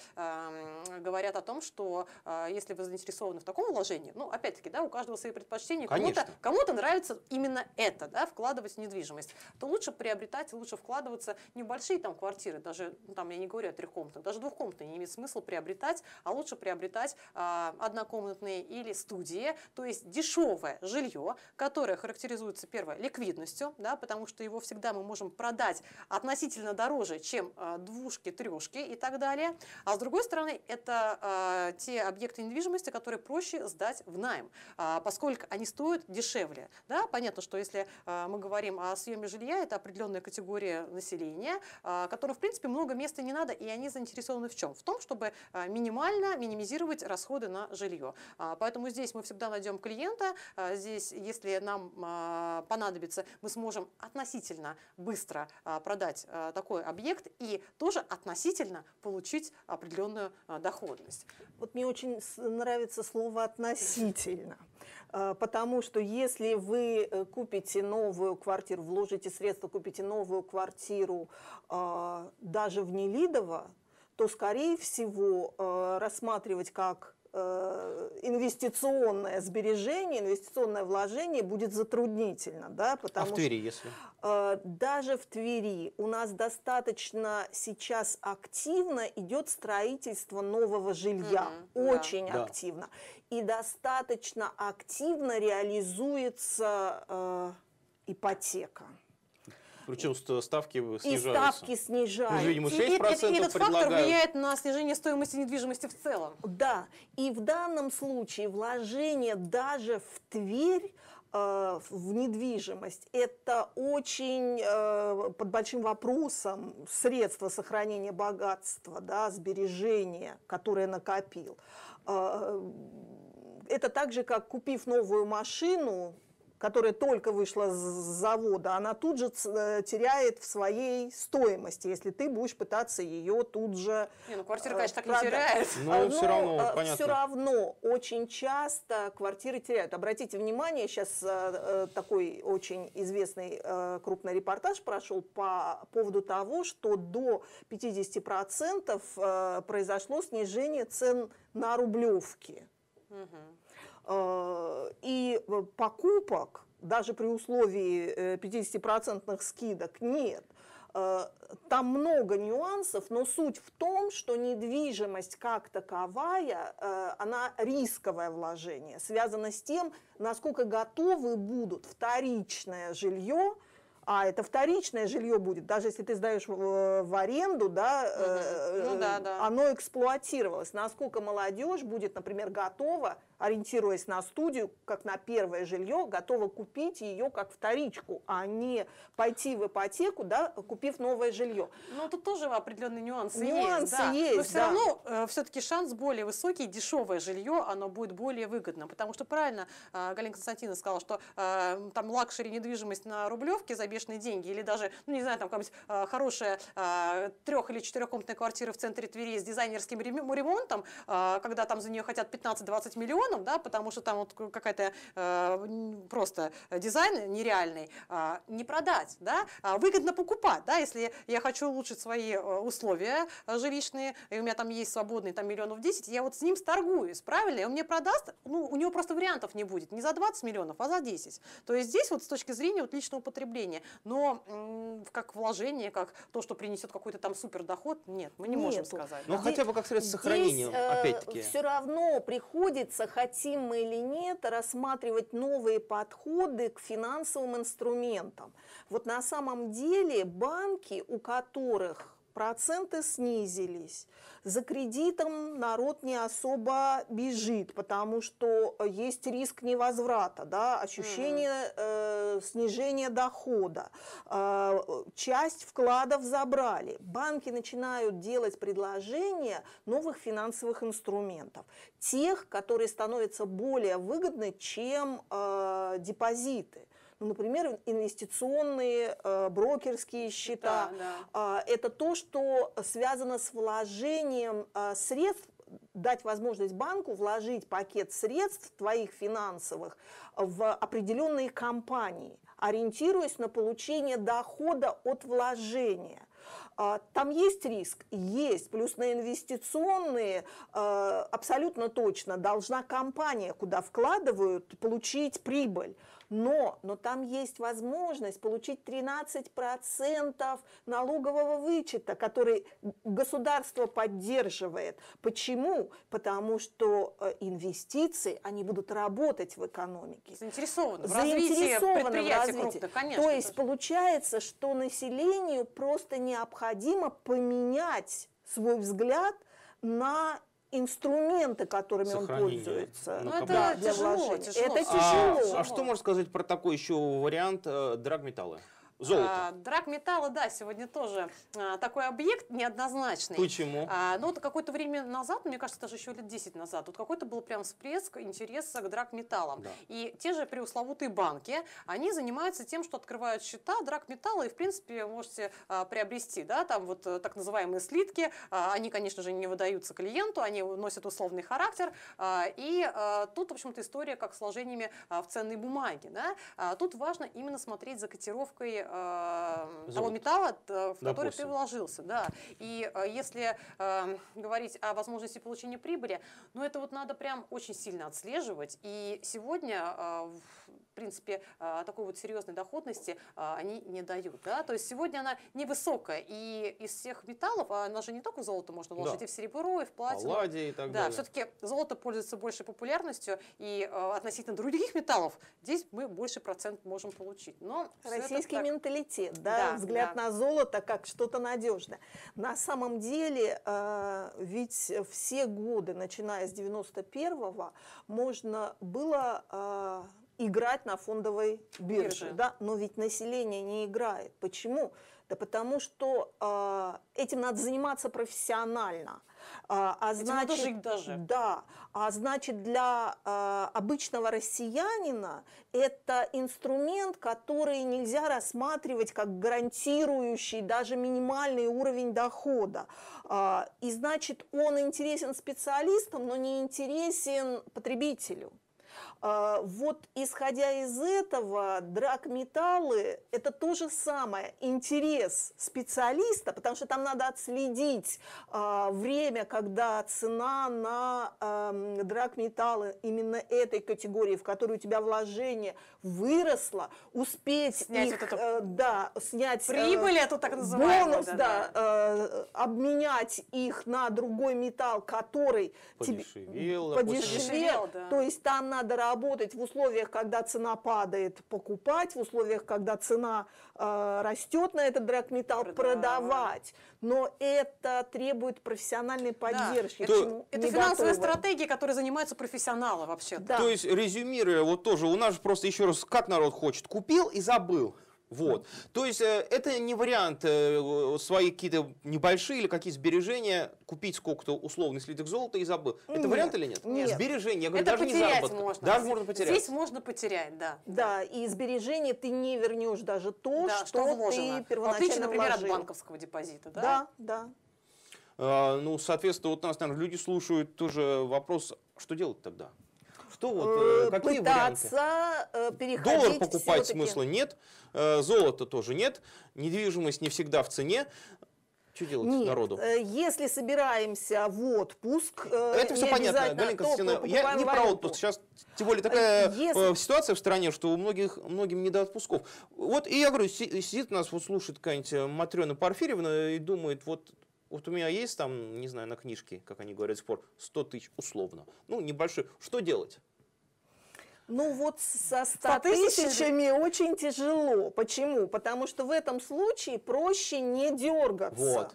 говорят о том, что если вы заинтересованы в таком вложении, ну, опять-таки, да, у каждого свои предпочтения, кому-то кому нравится именно это, да, вкладывать в недвижимость, то лучше приобретать, лучше вкладываться небольшие там квартиры, даже, ну, там, я не говорю о трехкомнатных, даже двухкомнатные не имеет смысла приобретать, а лучше приобретать а, однокомнатные или студии, то есть дешевое жилье, которое характеризуется, первое, ликвидностью, да, потому что его всегда мы можем продать относительно дороже, чем а, двушки, трешки и так далее. А с другой стороны, это а, те объекты недвижимости, которые проще сдать в найм, а, поскольку они стоят дешевле. Да? Понятно, что если мы говорим о съеме жилья, это определенная категория населения, которым, в принципе, много места не надо, и они заинтересованы в чем? В том, чтобы минимально минимизировать расходы на жилье. Поэтому здесь мы всегда найдем клиента, здесь, если нам понадобится понадобится, мы сможем относительно быстро а, продать а, такой объект и тоже относительно получить определенную а, доходность. Вот мне очень нравится слово «относительно», потому что если вы э, купите новую квартиру, вложите средства, купите новую квартиру даже в Нелидово, то, скорее всего, рассматривать как Э, инвестиционное сбережение, инвестиционное вложение будет затруднительно, да, потому а в Твери, что, если? Э, даже в Твери у нас достаточно сейчас активно идет строительство нового жилья, mm-hmm, очень да. активно, и достаточно активно реализуется э, ипотека. Причем ставки снижаются. И ставки снижаются. Мы видим, 6% и, и, и этот фактор влияет на снижение стоимости недвижимости в целом. Да, и в данном случае вложение даже в Тверь э, в недвижимость. Это очень э, под большим вопросом средства сохранения богатства, да, сбережения, которое накопил. Э, это так же, как купив новую машину, которая только вышла с завода, она тут же э, теряет в своей стоимости, если ты будешь пытаться ее тут же... Не, ну квартира, э, конечно, продать. так не теряет. Но, ну, Но а, все равно, ну, э, понятно. Все равно очень часто квартиры теряют. Обратите внимание, сейчас такой очень известный крупный репортаж прошел по поводу того, что до 50% произошло снижение цен на рублевки. Угу. Э, и э, покупок даже при условии 50% э, скидок нет. Там много нюансов, но суть в том, что недвижимость как таковая, она рисковое вложение, связано с тем, насколько готовы будут вторичное жилье, а это вторичное жилье будет, даже если ты сдаешь в, аренду, да, угу. э, ну, да, да, оно эксплуатировалось. Насколько молодежь будет, например, готова ориентируясь на студию, как на первое жилье, готова купить ее как вторичку, а не пойти в ипотеку, да, купив новое жилье. Но ну, тут тоже определенные нюансы, нюансы есть. Да. есть Но все да. равно э, все-таки шанс более высокий, дешевое жилье, оно будет более выгодно. Потому что правильно э, Галина Константиновна сказала, что э, там лакшери недвижимость на Рублевке за бешеные деньги или даже, ну не знаю, там какая-нибудь э, хорошая э, трех- или четырехкомнатная квартира в центре Твери с дизайнерским ремонтом, э, когда там за нее хотят 15-20 миллионов, миллионам, да, потому что там вот какая-то э, просто дизайн нереальный, э, не продать, да, а выгодно покупать, да, если я хочу улучшить свои э, условия жилищные, и у меня там есть свободный там миллионов 10, я вот с ним сторгуюсь, правильно, и он мне продаст, ну, у него просто вариантов не будет, не за 20 миллионов, а за 10. То есть здесь вот с точки зрения вот личного потребления, но м- как вложение, как то, что принесет какой-то там супер доход, нет, мы не Нету. можем сказать. Ну, да. хотя бы как средство сохранения, э, опять-таки. все равно приходится хотим мы или нет, рассматривать новые подходы к финансовым инструментам. Вот на самом деле банки, у которых проценты снизились. За кредитом народ не особо бежит, потому что э, есть риск невозврата, да, ощущение mm-hmm. э, снижение дохода, а, часть вкладов забрали. Банки начинают делать предложения новых финансовых инструментов, тех, которые становятся более выгодны, чем а, депозиты ну, например, инвестиционные э, брокерские счета. Да, да. Э, это то, что связано с вложением э, средств дать возможность банку вложить пакет средств твоих финансовых в определенные компании, ориентируясь на получение дохода от вложения. А, там есть риск? Есть. Плюс на инвестиционные а, абсолютно точно должна компания, куда вкладывают, получить прибыль. Но, но там есть возможность получить 13% налогового вычета, который государство поддерживает. Почему? Потому что э, инвестиции, они будут работать в экономике. Заинтересованы в развитии предприятия крупно, конечно. То есть тоже. получается, что населению просто необходимо поменять свой взгляд на инструменты, которыми Сохранение. он пользуется. Ну, ну это да, тяжело, вложения. тяжело. Это а, тяжело. А, а что можно сказать про такой еще вариант э, драгметалла? Золото. А, драк металла, да, сегодня тоже а, такой объект неоднозначный. Почему? А, ну, вот какое-то время назад, мне кажется, даже еще лет 10 назад, вот какой-то был прям всплеск интереса к драк металлам. Да. И те же преусловутые банки, они занимаются тем, что открывают счета драк металла и, в принципе, можете а, приобрести, да, там вот э, так называемые слитки, а, они, конечно же, не выдаются клиенту, они носят условный характер, а, и а, тут, в общем-то, история как сложениями а, в ценные бумаги, да, а, тут важно именно смотреть за котировкой э, того металла, в Допустим. который ты вложился. Да. И э, если э, говорить о возможности получения прибыли, ну это вот надо прям очень сильно отслеживать. И сегодня э, в принципе, а, такой вот серьезной доходности а, они не дают. Да? То есть сегодня она невысокая, и из всех металлов, а, она же не только в золото можно вложить, да. и в серебро, и в платину. и так да, далее. все-таки золото пользуется большей популярностью, и относительно других металлов здесь мы больше процент можем получить. Но Российский так... менталитет, да, да взгляд да. на золото как что-то надежное. На самом деле, ведь все годы, начиная с 91-го, можно было играть на фондовой бирже, бирже. Да? но ведь население не играет. Почему? Да потому что э, этим надо заниматься профессионально. А, а значит, надо жить даже. Да, а значит для э, обычного россиянина это инструмент, который нельзя рассматривать как гарантирующий даже минимальный уровень дохода. Э, и значит он интересен специалистам, но не интересен потребителю. А, вот исходя из этого, драгметаллы – это то же самое, интерес специалиста, потому что там надо отследить а, время, когда цена на эм, драгметаллы именно этой категории, в которую у тебя вложение выросло, успеть снять их, вот эту э, да, снять э, прибыль, это так называемый бонус, да, да, да, э, обменять их на другой металл, который подешевел, тебе подешевел, подешевел да. то есть там надо работать в условиях, когда цена падает, покупать, в условиях, когда цена э, растет на этот драгметалл, продавать. продавать. Но это требует профессиональной поддержки. Да. Это, это финансовая готовы. стратегия, которой занимаются профессионалы вообще-то. Да. То есть, резюмируя, вот тоже, у нас же просто еще раз, как народ хочет, купил и забыл. Вот. То есть э, это не вариант э, свои какие-то небольшие или какие сбережения купить сколько-то условный слиток золота и забыл. Это нет, вариант или нет? Нет. Сбережения, я говорю, это даже потерять не заработка. можно. Даже можно потерять. Здесь можно потерять, да. Да, и сбережения ты не вернешь даже то, да, что, что ты а первоначально В отличие, например, вложил. от банковского депозита, да? Да, да. А, ну, соответственно, вот нас, наверное, люди слушают тоже вопрос, «А что делать тогда? Что вот, э, э, какие Пытаться варианты? Э, переходить Доллар покупать смысла нет, золото тоже нет, недвижимость не всегда в цене. Что делать Нет, народу? Если собираемся в отпуск, это все понятно, Галина Константиновна. Я не про отпуск. Сейчас тем более такая Если... ситуация в стране, что у многих многим не до отпусков. Вот и я говорю, сидит у нас вот слушает какая-нибудь Матрена Порфирьевна и думает, вот вот у меня есть там, не знаю, на книжке, как они говорят, спор, 100 тысяч условно. Ну, небольшой. Что делать? Ну вот со 100 тысячами очень тяжело. Почему? Потому что в этом случае проще не дергаться. Вот.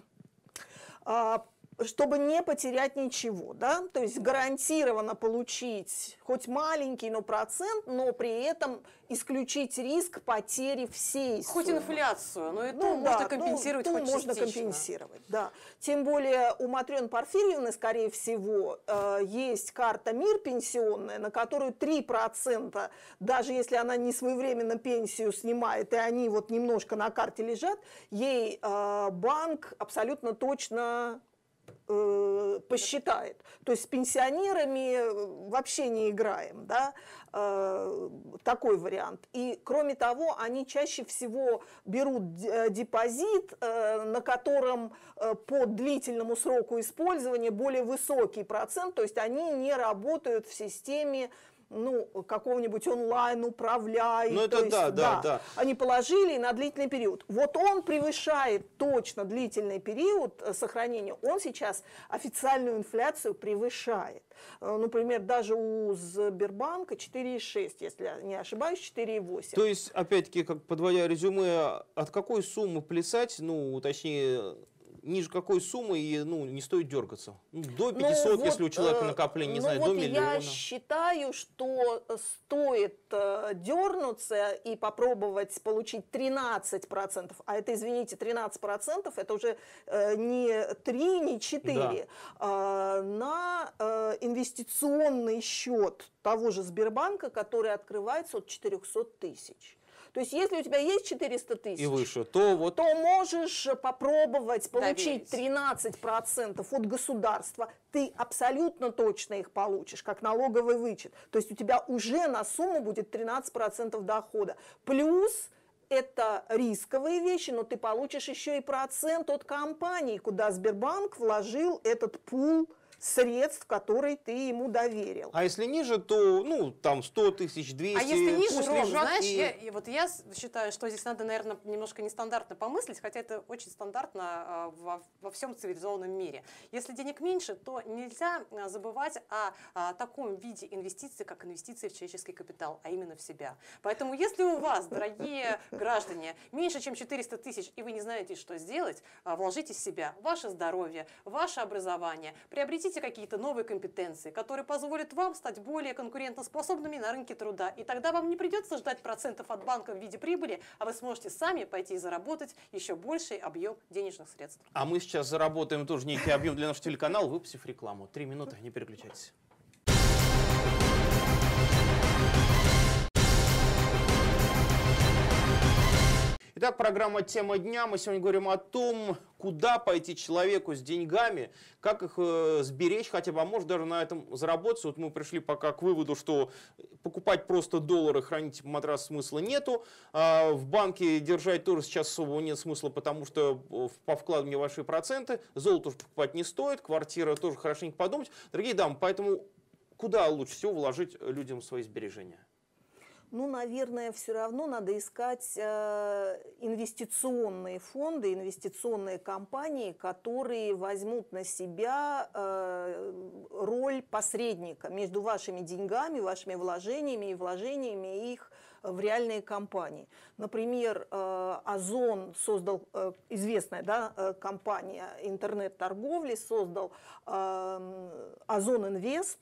А, чтобы не потерять ничего, да, то есть гарантированно получить хоть маленький, но процент, но при этом исключить риск потери всей суммы. Хоть инфляцию, но это ну, можно да, компенсировать ну, хоть можно частично. компенсировать, да. Тем более у Матрёны Порфирьевны, скорее всего, э, есть карта МИР пенсионная, на которую 3%, даже если она не своевременно пенсию снимает, и они вот немножко на карте лежат, ей э, банк абсолютно точно э, посчитает. То есть с пенсионерами э, вообще не играем, да, э, такой вариант. И кроме того, они чаще всего берут э, депозит, э, на котором э, по длительному сроку использования более высокий процент, то есть они не работают в системе ну, какого-нибудь онлайн-управляя. Ну, это есть, да, да, да, да. Они положили на длительный период. Вот он превышает точно длительный период э, сохранения. Он сейчас официальную инфляцию превышает. Э, например, даже у Сбербанка 4,6, если я не ошибаюсь, 4,8. То есть, опять-таки, как подводя резюме, а от какой суммы плясать, ну, точнее, ниже какой суммы и, ну, не стоит дергаться. Ну, до 500, ну, вот, если у человека э, накопление, не ну, знаю, вот до миллиона. Я считаю, что э, стоит э, дернуться и попробовать получить 13%, а это, извините, 13%, это уже не 3, не 4, да. А, на инвестиционный счет того же Сбербанка, который открывается от 400 тысяч. То есть, если у тебя есть 400 тысяч, и выше, то вот... То можешь попробовать получить 13 процентов от государства. Ты абсолютно точно их получишь, как налоговый вычет. То есть, у тебя уже на сумму будет 13% процентов дохода. Плюс это рисковые вещи, но ты получишь еще и процент от компании, куда Сбербанк вложил этот пул средств, которые ты ему доверил. А если ниже, то, ну, там 100 тысяч, 200. А если ниже, Ром, знаешь, и... Я, и вот я считаю, что здесь надо, наверное, немножко нестандартно помыслить, хотя это очень стандартно а, во, во всем цивилизованном мире. Если денег меньше, то нельзя а, забывать о, о а, таком виде инвестиций, как инвестиции в человеческий капитал, а именно в себя. Поэтому если у вас, дорогие граждане, меньше, чем 400 тысяч, и вы не знаете, что сделать, а, вложите в себя, ваше здоровье, ваше образование, приобретите развитие какие-то новые компетенции, которые позволят вам стать более конкурентоспособными на рынке труда. И тогда вам не придется ждать процентов от банка в виде прибыли, а вы сможете сами пойти и заработать еще больший объем денежных средств. А мы сейчас заработаем тоже некий объем для нашего телеканала, выпустив рекламу. Три минуты, не переключайтесь. Итак, программа «Тема дня». Мы сегодня говорим о том, куда пойти человеку с деньгами, как их э, сберечь, хотя бы, а может даже на этом заработать. Вот мы пришли пока к выводу, что покупать просто доллары, хранить матрас смысла нету. А в банке держать тоже сейчас особого нет смысла, потому что э, по вкладу мне ваши проценты. Золото уже покупать не стоит, квартира тоже хорошенько подумать. Дорогие дамы, поэтому куда лучше всего вложить людям свои сбережения? ну, наверное, все равно надо искать э, инвестиционные фонды, инвестиционные компании, которые возьмут на себя э, роль посредника между вашими деньгами, вашими вложениями и вложениями их в реальные компании. Например, э, Озон создал, известная да, компания интернет-торговли, создал Озон Инвест,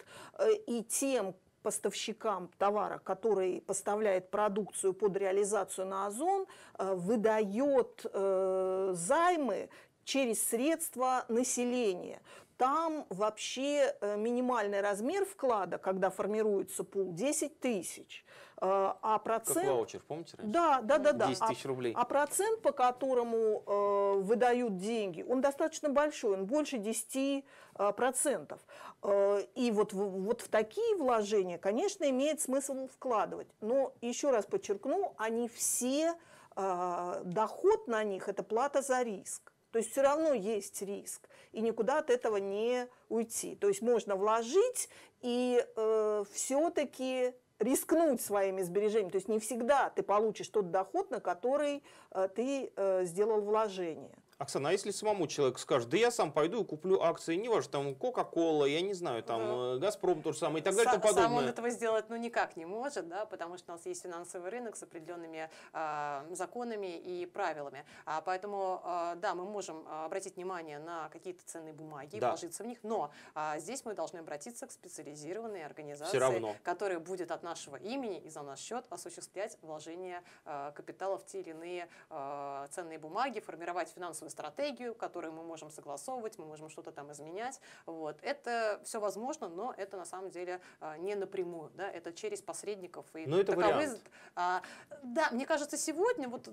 и тем, поставщикам товара, который поставляет продукцию под реализацию на Озон, э, выдает э, займы через средства населения. Там вообще э, минимальный размер вклада, когда формируется пул, 10 тысяч. Э, а процент... Как ваучер, помните раньше? Да, да, да. да. 10 тысяч а рублей. А, а процент, по которому э, выдают деньги, он достаточно большой, он больше 10 э, процентов. Э, и вот, вот в такие вложения, конечно, имеет смысл вкладывать. Но еще раз подчеркну, они все, э, доход на них – это плата за риск. То есть все равно есть риск, и никуда от этого не уйти. То есть можно вложить и э, все-таки рискнуть своими сбережениями. То есть не всегда ты получишь тот доход, на который э, ты э, сделал вложение. Оксана, а если самому человек скажет, да я сам пойду и куплю акции, не важно, там Кока-Кола, я не знаю, там ну, э, Газпром тоже самое и так далее и тому подобное. Сам он этого сделать ну никак не может, да, потому что у нас есть финансовый рынок с определенными э, законами и правилами. А поэтому, э, да, мы можем а, обратить внимание на какие-то ценные бумаги, да. вложиться в них, но э, здесь мы должны обратиться к специализированной организации, которая будет от нашего имени и за наш счет осуществлять вложение э, капитала в те или иные э, ценные бумаги, формировать финансовую стратегию, которую мы можем согласовывать, мы можем что-то там изменять. Вот. Это все возможно, но это на самом деле а, не напрямую, да, это через посредников. И но ну, это таковы, вариант. А, да, мне кажется, сегодня, вот э,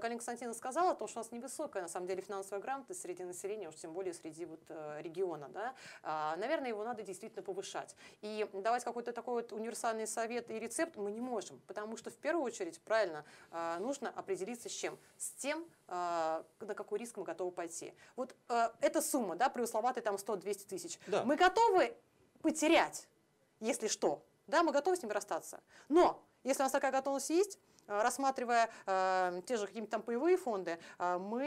Галина Константиновна сказала, то, что у нас невысокая на самом деле финансовая грамотность среди населения, уж тем более среди вот э, региона, да, а, наверное, его надо действительно повышать. И давать какой-то такой вот универсальный совет и рецепт мы не можем, потому что в первую очередь, правильно, а, нужно определиться с чем? С тем, Э, на какой риск мы готовы пойти. Вот э, эта сумма, да, при условатой там 100-200 тысяч, да. мы готовы потерять, если что, да, мы готовы с ним расстаться. Но если у нас такая готовность есть, Э, рассматривая э, те же какие то там паевые фонды, э, мы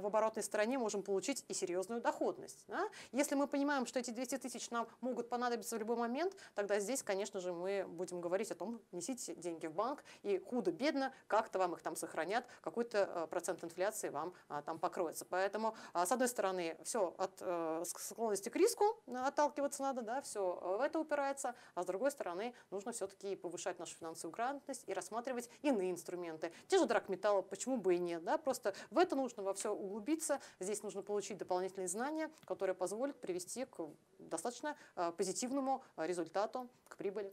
в оборотной стороне можем получить и серьезную доходность. Да? Если мы понимаем, что эти 200 тысяч нам могут понадобиться в любой момент, тогда здесь, конечно же, мы будем говорить о том, несите деньги в банк, и худо-бедно как-то вам их там сохранят, какой-то процент инфляции вам там покроется. Поэтому, с одной стороны, все от склонности к риску отталкиваться надо, да, все в это упирается, а с другой стороны, нужно все-таки повышать нашу финансовую грамотность и рассматривать и иные инструменты. Те же драгметаллы, почему бы и нет. Да? Просто в это нужно во все углубиться, здесь нужно получить дополнительные знания, которые позволят привести к достаточно э, позитивному э, результату, к прибыли.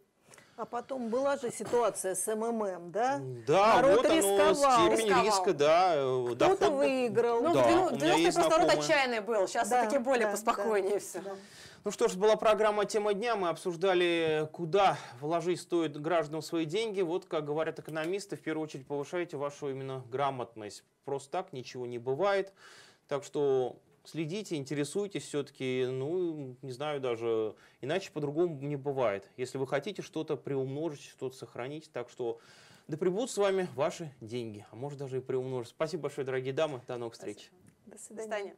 А потом была же ситуация с МММ, да? Да, Народ вот рисковал. оно, степень рисковал. риска, да. Э, Кто-то выиграл. Ну, да, 90 просто народ отчаянный был, сейчас да, таки более да, поспокойнее да, все. Да. Ну что ж, была программа «Тема дня». Мы обсуждали, куда вложить стоит гражданам свои деньги. Вот, как говорят экономисты, в первую очередь повышайте вашу именно грамотность. Просто так ничего не бывает. Так что следите, интересуйтесь все-таки, ну, не знаю даже, иначе по-другому не бывает. Если вы хотите что-то приумножить, что-то сохранить, так что да прибудут с вами ваши деньги, а может даже и приумножить. Спасибо большое, дорогие дамы, до новых Спасибо. встреч. До свидания. До свидания.